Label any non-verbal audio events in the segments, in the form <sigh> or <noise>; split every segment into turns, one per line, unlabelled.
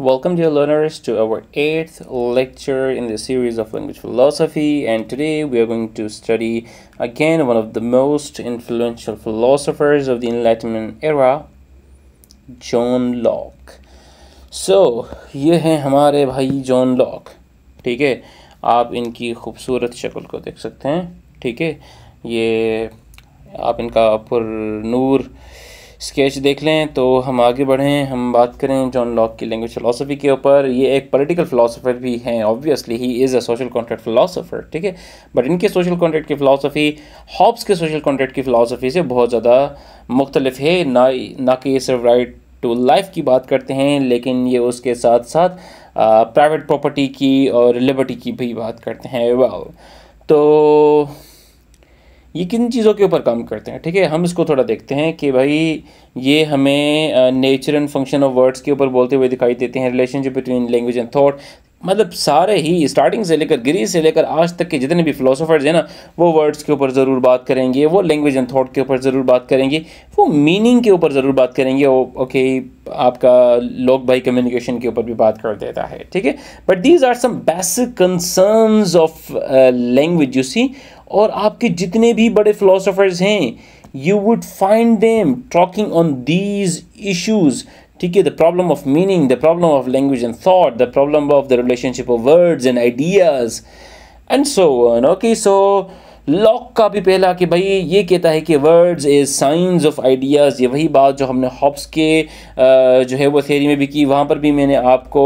Welcome dear learners to our 8th lecture in the series of language philosophy and today we are going to study again one of the most influential philosophers of the Enlightenment era, John Locke. So ये हैं हमारे bhai John Locke. ठीक है आप इनकी खूबसूरत शक्ल को देख सकते हैं ठीक है ये आप इनका पुर नूर स्केच देख लें तो हम आगे बढ़ें हम बात करें जॉन लॉक की लैंग्वेज फ़िलासफ़ी के ऊपर ये एक पॉलिटिकल फ़िलासफ़र भी हैं obviously he is a social contract philosopher ठीक है बट इनके सोशल कॉन्ट्रैक्ट की फ़िलासफ़ी हॉब्स के सोशल कॉन्ट्रैक्ट की फ़िलासफ़ी से बहुत ज़्यादा मुख्तलिफ है ना ना कि ये सिर्फ राइट टू लाइफ की बात करते हैं लेकिन ये उसके साथ साथ प्राइवेट प्रॉपर्टी की और लिबर्टी की भी बात करते हैं वाह तो ये किन चीज़ों के ऊपर काम करते हैं ठीक है हम इसको थोड़ा देखते हैं कि भाई ये हमें nature and function of words के ऊपर बोलते हुए दिखाई देते हैं relationship between language and thought मतलब सारे ही स्टार्टिंग से लेकर गिरी से लेकर आज तक के जितने भी फिलोसोफर्स हैं ना वो वर्ड्स के ऊपर ज़रूर बात करेंगे वो लैंग्वेज एंड थॉट के ऊपर ज़रूर बात करेंगे वो मीनिंग के ऊपर ज़रूर बात करेंगे ओके आपका लोग भाई कम्युनिकेशन के ऊपर भी बात कर देता है ठीक है but these are some basic concerns of language you see और आपके जितने भी बड़े फिलोसोफर्स हैं you would find them talking on these issues ठीक है the problem of meaning the problem of language and thought the problem of the relationship of words and ideas and so on okay so Locke का भी पहला कि भाई ये कहता है कि words is signs of ideas ये वही बात जो हमने हॉप्स के जो है वो थेरी में भी की वहाँ पर भी मैंने आपको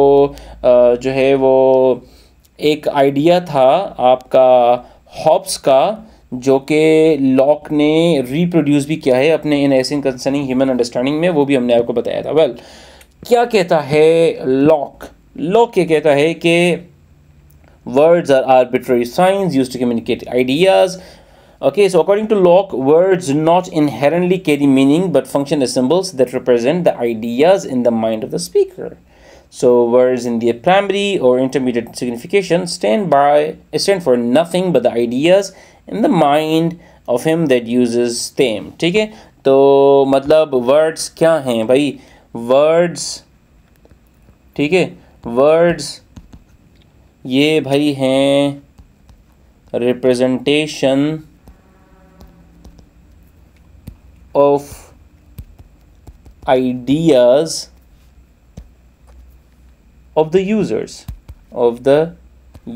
जो है वो एक आइडिया था आपका हॉब्स का जो कि लॉक ने रिप्रोड्यूस भी किया है अपने इन ऐसे कंसर्निंग ह्यूमन अंडरस्टैंडिंग में वो भी हमने आपको बताया था वेल क्या कहता है लॉक लॉक क्या कहता है कि words are arbitrary signs used to communicate ideas okay so according to Locke words not inherently carry meaning but function symbols that represent the ideas in the mind of the speaker So whereas in the primary or intermediate signification stand by stand for nothing but the ideas in the mind of him that uses them ठीक है तो मतलब words क्या हैं भाई words ठीक है words ये भाई हैं representation of ideas of the users of the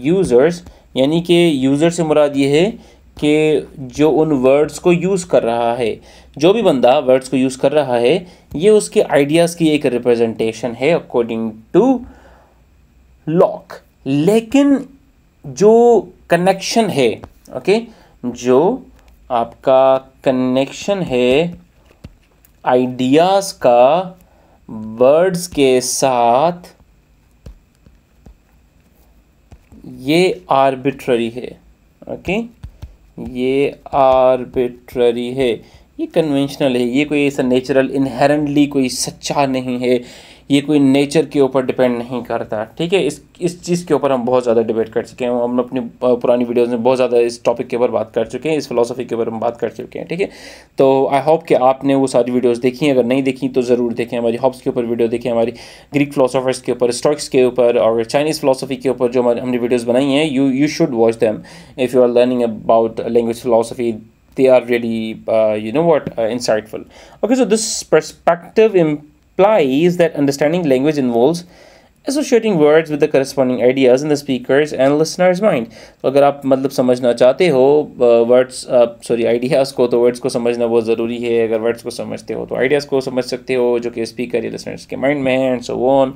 users यानी कि यूज़र से मुराद ये है कि जो उन वर्ड्स को यूज़ कर रहा है जो भी बंदा वर्ड्स को यूज़ कर रहा है ये उसके आइडियाज़ की एक रिप्रेजेंटेशन है अकॉर्डिंग टू लॉक लेकिन जो कनेक्शन है ओके okay, जो आपका कनेक्शन है आइडियाज़ का वर्ड्स के साथ ये आर्बिट्ररी है ओके ये आर्बिट्ररी है ये कन्वेंशनल है ये कोई ऐसा नेचुरल इनहेरेंटली कोई सच्चा नहीं है ये कोई नेचर के ऊपर डिपेंड नहीं करता ठीक है इस इस चीज़ के ऊपर हम बहुत ज़्यादा डिबेट कर चुके हैं हम अपनी पुरानी वीडियोज़ में बहुत ज़्यादा इस टॉपिक के ऊपर बात कर चुके हैं इस फिलोसफी के ऊपर हम बात कर चुके हैं ठीक है तो आई होप कि आपने वो सारी वीडियोज़ देखी हैं अगर नहीं देखी तो ज़रूर देखें हमारी हॉब्स के ऊपर वीडियो देखें हमारी ग्रीक फिलोसफर्स के ऊपर स्टॉक्स के ऊपर और चाइनीज़ फिलोसफी के ऊपर जो हमने वीडियोज़ बनाई हैं you you should watch them if you are learning about language philosophy they are really uh, you know what uh, insightful okay so this perspective in implies that understanding language involves associating words with the corresponding ideas in the speakers and listeners mind तो अगर आप मतलब समझना चाहते हो words sorry ideas को तो words को समझना बहुत ज़रूरी है अगर वर्ड्स को समझते हो तो आइडियाज़ को समझ सकते हो जो कि स्पीकर या लिसनर्स के माइंड में है and so on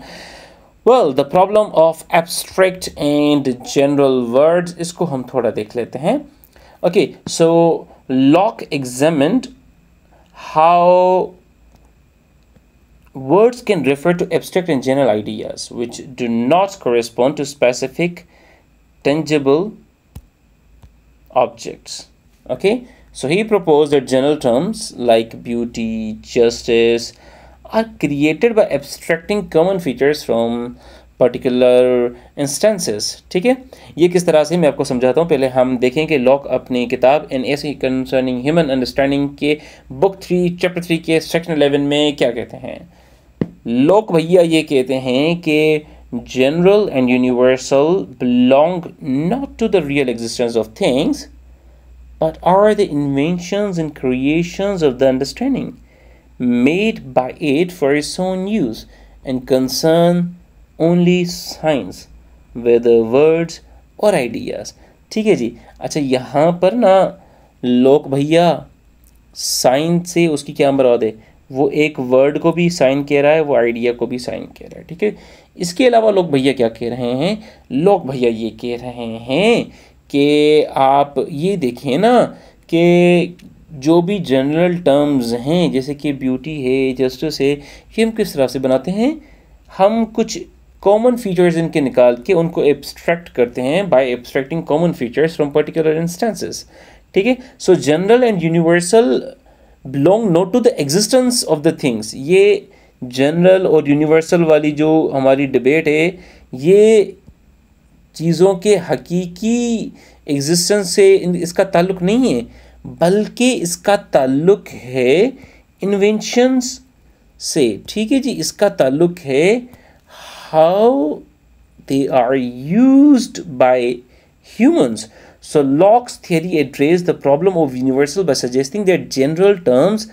well the problem of abstract and general words इसको हम थोड़ा देख लेते हैं okay so Locke examined how Words can refer to abstract and general ideas which do not correspond to specific tangible objects. Okay, so he proposed that general terms like beauty, justice are created by abstracting common features from particular instances. ठीक है ये किस तरह से मैं आपको समझाता हूँ पहले हम देखें कि लॉक अपनी किताब an essay concerning human understanding के बुक थ्री चैप्टर थ्री के सेक्शन इलेवन में क्या कहते हैं लोक भैया ये कहते हैं कि general and universal belong not to the real existence of things but are the invention and creation of the understanding made by it for its own use and concern only signs with words और ideas ठीक है जी अच्छा यहाँ पर ना लोक भैया science से उसकी क्या मरौद है वो एक वर्ड को भी साइन कह रहा है वो आइडिया को भी साइन कह रहा है ठीक है इसके अलावा लोग भैया क्या कह रहे हैं लोग भैया ये कह रहे हैं कि आप ये देखें ना कि जो भी जनरल टर्म्स हैं जैसे कि ब्यूटी है जस्टिस है ये हम किस तरह से बनाते हैं हम कुछ कॉमन फीचर्स इनके निकाल के उनको एब्स्ट्रैक्ट करते हैं by abstracting common features from particular instances ठीक है so general and universal belong not to the existence of the things ये जनरल और यूनिवर्सल वाली जो हमारी डिबेट है ये चीज़ों के हकीकी एग्जिस्टेंस से इसका ताल्लुक नहीं है बल्कि इसका ताल्लुक है इन्वेंशंस से ठीक है जी इसका ताल्लुक है how they are used by humans So Locke's theory addressed the problem of universal by suggesting that general terms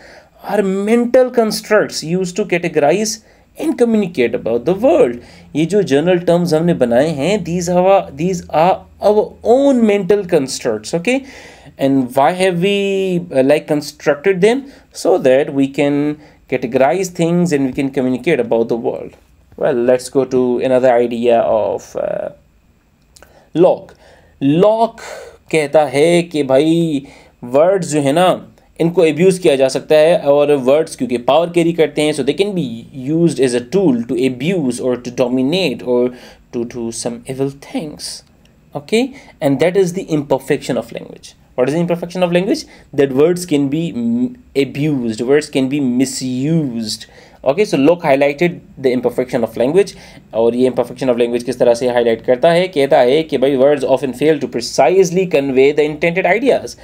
are mental constructs used to categorize and communicate about the world. These general terms we have made these are our own mental constructs okay and why have we uh, like constructed them so that we can categorize things and we can communicate about the world well let's go to another idea of uh, Locke कहता है कि भाई words जो है ना इनको abuse किया जा सकता है और वर्ड्स क्योंकि पावर कैरी करते हैं so they can be use as a tool to abuse और टू डोमिनेट और to do some evil things okay and that is the imperfection of language is the imperfection of language that words can be abuse words can be misuse okay so Locke highlighted the imperfection of language और ये imperfection of language किस तरह से highlight करता है कहता है कि भाई words often fail to precisely convey the intended ideas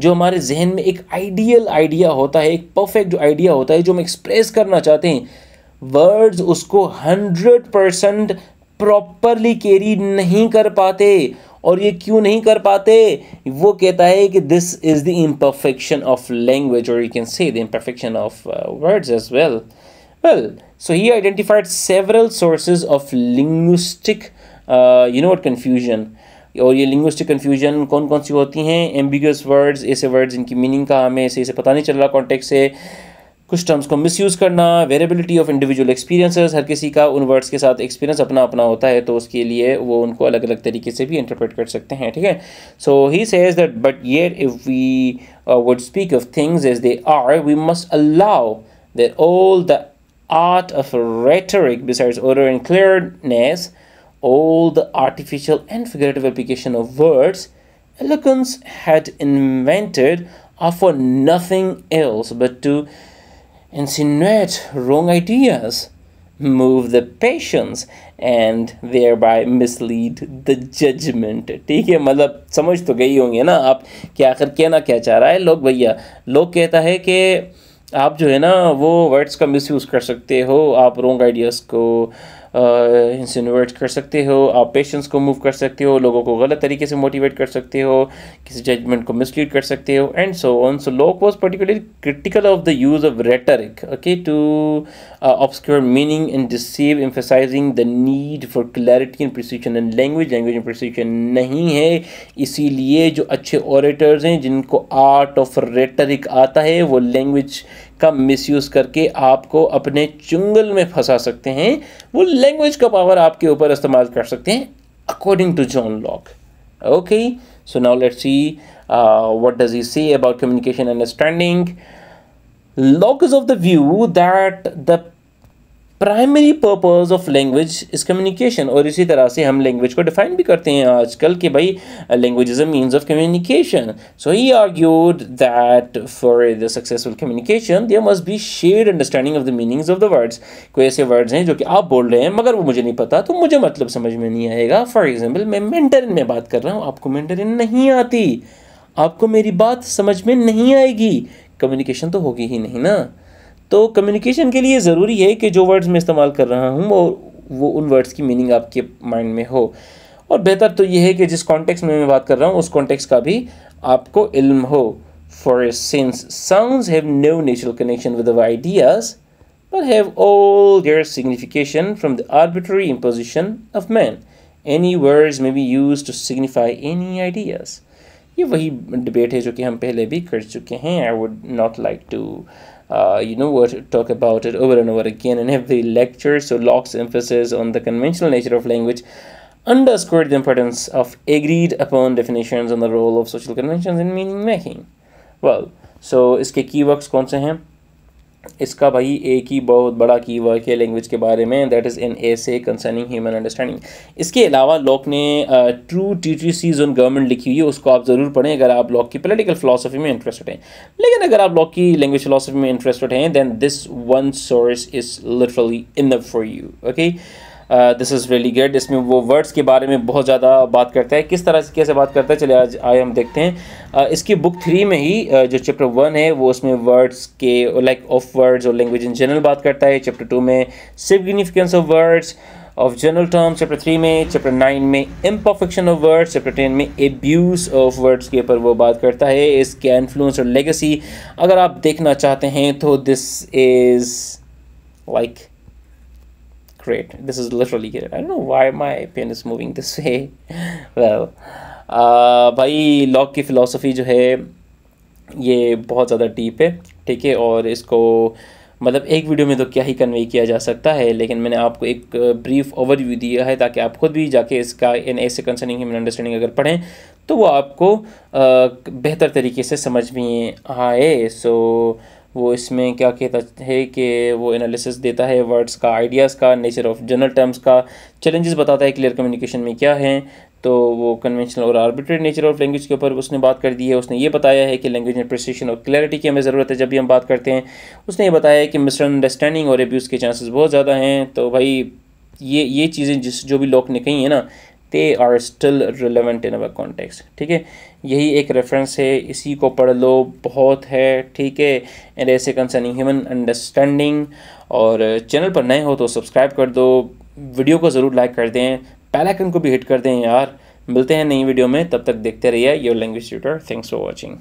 जो हमारे जहन में एक आइडियल आइडिया होता है एक परफेक्ट जो आइडिया होता है जो हम एक्सप्रेस करना चाहते हैं वर्ड्स उसको हंड्रेड परसेंट प्रॉपरली कैरी नहीं कर पाते और ये क्यों नहीं कर पाते वो कहता है कि this is the imperfection of language और you can say the imperfection of words as well Well, so he identified several sources of linguistic, uh, you know what, confusion. और ये लिंग्विस्टिक कन्फ्यूजन कौन कौन सी होती हैं एम्बिगस वर्ड्स ऐसे words इनकी मीनिंग का हमें ऐसे ऐसे पता नहीं चल रहा कॉन्टेक्ट से कुछ टर्म्स को मिसयूज़ करना वेरेबिलिटी ऑफ इंडिविजुअल एक्सपीरियंसेस हर किसी का उन वर्ड्स के साथ एक्सपीरियंस अपना अपना होता है तो उसके लिए वो उनको अलग अलग तरीके से भी इंटरप्रेट कर सकते हैं ठीक है so he says that but yet if we would speak of things as they are we must allow they all the art of rhetoric besides order and clearness all the artificial and figurative application of words eloquence had invented are for nothing else but to insinuate wrong ideas move the patience and thereby mislead the judgment ठीक है मतलब समझ तो गई होंगे ना आप कि आखिर कहना क्या चाह रहा है लोग भैया लोग कहता है कि आप जो है ना वो वर्ड्स का यूज़ कर सकते हो आप रोंग आइडियाज़ को इंसिनोवेट कर सकते हो आप पेशेंस को मूव कर सकते हो लोगों को गलत तरीके से मोटिवेट कर सकते हो किसी जजमेंट को मिसलीड कर सकते हो and so on so Locke was particular critical of the use of rhetoric okay to obscure meaning and deceive emphasising the need for clarity and precision and language language and precision नहीं है इसीलिए जो अच्छे orators हैं जिनको art of rhetoric आता है वो लैंग्वेज का मिसयूज़ करके आपको अपने चुंगल में फंसा सकते हैं वो लैंग्वेज का पावर आपके ऊपर इस्तेमाल कर सकते हैं according to John Locke okay so now let see what does you see about communication understanding Locke is of the view that the primary purpose of language is communication और इसी तरह से हम लैंग्वेज को डिफाइन भी करते हैं आजकल कि भाई language is a means of communication so he argued that for the successful communication there must be share understanding of the meanings of the words कोई ऐसे वर्ड्स हैं जो कि आप बोल रहे हैं मगर वो मुझे नहीं पता तो मुझे मतलब समझ में नहीं आएगा फॉर एग्जाम्पल मैं मैंटरिन में बात कर रहा हूँ आपको मैंटरिन नहीं आती आपको मेरी बात समझ में नहीं आएगी कम्युनिकेशन तो होगी ही नहीं ना तो कम्युनिकेशन के लिए ज़रूरी है कि जो वर्ड्स मैं इस्तेमाल कर रहा हूँ वो वो उन वर्ड्स की मीनिंग आपके माइंड में हो और बेहतर तो ये है कि जिस कॉन्टेक्स्ट में मैं बात कर रहा हूँ उस कॉन्टेक्स्ट का भी आपको इल्म हो for since sound have no natural connection with ideas but have all their signification from the arbitrary imposition of man any words may be use to signify any ideas ये वही डिबेट है जो कि हम पहले भी कर चुके हैं I would not like to Uh, you know what talk about it over and over again in every lecture so locke's emphasis on the conventional nature of language underscored the importance of agreed upon definitions on the role of social conventions in meaning making well so इसके keywords कौन से हैं इसका भाई एक ही बहुत बड़ा की वर्क है लैंग्वेज के बारे में दैट इज़ इन ए से कंसर्निंग ह्यूमन अंडरस्टैंडिंग इसके अलावा लॉक ने treatises on government लिखी हुई है उसको आप ज़रूर पढ़ें अगर आप लॉक की पोलिटिकल फिलासफी में इंटरेस्टेड हैं लेकिन अगर आप लॉक की लैंग्वेज फिलासफी में इंटरेस्टेड हैं then this one source is literally enough for you okay this is really great इसमें वो वर्ड्स के बारे में बहुत ज़्यादा बात करता है किस तरह से कैसे बात करता है चले आज आए हम देखते हैं इसकी बुक थ्री में ही जो चैप्टर वन है वो उसमें वर्ड्स के लाइक ऑफ वर्ड्स और लैंग्वेज इन जनरल बात करता है चैप्टर टू में significance of words of general terms chapter three में चैप्टर नाइन में imperfection of words chapter ten में एब्यूज ऑफ वर्ड्स के ऊपर वो बात करता है इसके इन्फ्लुएंस और लेगेसी अगर आप देखना चाहते हैं तो this is like great this is literally great i don't know why my pen is moving this <laughs> way well uh, भाई लॉक की फ़िलासफ़ी जो है ये बहुत ज़्यादा डीप है ठीक है और इसको मतलब एक वीडियो में तो क्या ही कन्वे किया जा सकता है लेकिन मैंने आपको एक ब्रीफ uh, ओवरव्यू दिया है ताकि आप खुद भी जाके इसका इन ऐसे कंसर्निंग ह्यूमन अंडरस्टैंडिंग अगर पढ़ें तो वो आपको uh, बेहतर तरीके से समझ में आए सो so, वो इसमें क्या कहता है कि वो एनालिसिस देता है वर्ड्स का आइडियाज़ का नेचर ऑफ जनरल टर्म्स का चैलेंजेस बताता है क्लियर कम्युनिकेशन में क्या है तो वो कन्वेंशनल और आर्बिट्रेट नेचर ऑफ लैंग्वेज के ऊपर उसने बात कर दी है उसने ये बताया है कि लैंग्वेज में प्रसिशन और क्लैरिटी की हमें ज़रूरत है जब भी हम बात करते हैं उसने ये बताया है कि मिसअंडरस्टैंडिंग और एब्यूज़ के चांसेस बहुत ज़्यादा हैं तो भाई ये ये चीज़ें जिस जो भी लोग ने कही हैं ना they are still relevant in our context ठीक है यही एक रेफरेंस है इसी को पढ़ लो बहुत है ठीक है एंड ऐसे कंसर्निंग ह्यूमन अंडरस्टैंडिंग और चैनल पर नए हो तो सब्सक्राइब कर दो वीडियो को ज़रूर लाइक कर दें पैलाइकन को भी हिट कर दें यार मिलते हैं नई वीडियो में तब तक देखते रहिए your language tutor thanks for watching